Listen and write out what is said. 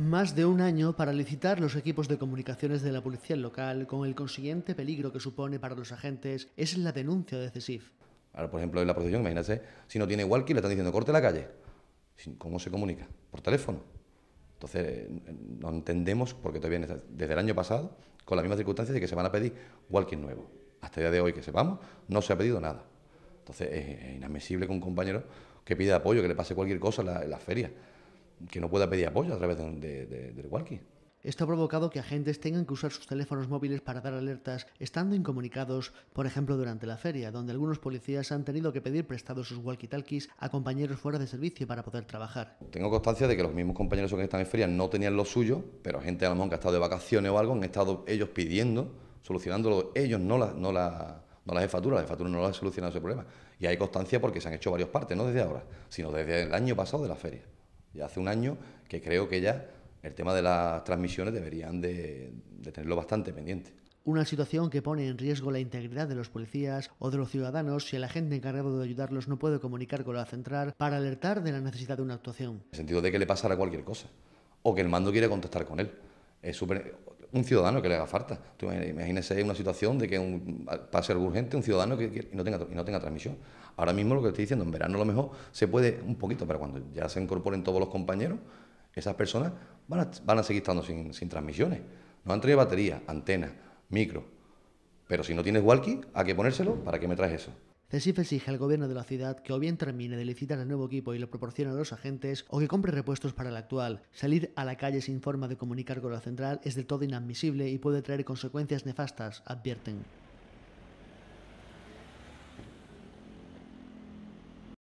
más de un año para licitar los equipos de comunicaciones de la policía local, con el consiguiente peligro que supone para los agentes, es la denuncia de CESIF. Ahora, por ejemplo, en la procesión, imagínate, si no tiene walkie, le están diciendo corte la calle. ¿Cómo se comunica? Por teléfono. Entonces, eh, no entendemos, porque todavía desde el año pasado, con las mismas circunstancias de que se van a pedir walkie nuevo. Hasta el día de hoy que sepamos, no se ha pedido nada. Entonces, es inadmisible que un compañero que pida apoyo, que le pase cualquier cosa en las la ferias que no pueda pedir apoyo a través del walkie. Esto ha provocado que agentes tengan que usar sus teléfonos móviles para dar alertas, estando incomunicados, por ejemplo, durante la feria, donde algunos policías han tenido que pedir prestados sus walkie-talkies a compañeros fuera de servicio para poder trabajar. Tengo constancia de que los mismos compañeros que están en feria no tenían lo suyo, pero gente a que ha estado de vacaciones o algo han estado ellos pidiendo, solucionándolo ellos, no la, no la, no la jefatura, la jefatura no la ha solucionado ese problema. Y hay constancia porque se han hecho varios partes, no desde ahora, sino desde el año pasado de la feria. Ya hace un año que creo que ya el tema de las transmisiones deberían de, tenerlo bastante pendiente. Una situación que pone en riesgo la integridad de los policías o de los ciudadanos si el agente encargado de ayudarlos no puede comunicar con la central para alertar de la necesidad de una actuación. En el sentido de que le pasara cualquier cosa o que el mando quiere contestar con él. Es un ciudadano que le haga falta. Tú imagínese una situación de que un, para ser urgente un ciudadano que, no, tenga, no tenga transmisión. Ahora mismo lo que estoy diciendo, en verano a lo mejor se puede un poquito, pero cuando ya se incorporen todos los compañeros, esas personas van a, seguir estando sin, sin transmisiones. No han traído batería, antena, micro. Pero si no tienes walkie, ¿a qué ponérselo? ¿Para qué me traes eso? CESIF exige al gobierno de la ciudad que o bien termine de licitar el nuevo equipo y lo proporcione a los agentes o que compre repuestos para el actual. Salir a la calle sin forma de comunicar con la central es del todo inadmisible y puede traer consecuencias nefastas, advierten.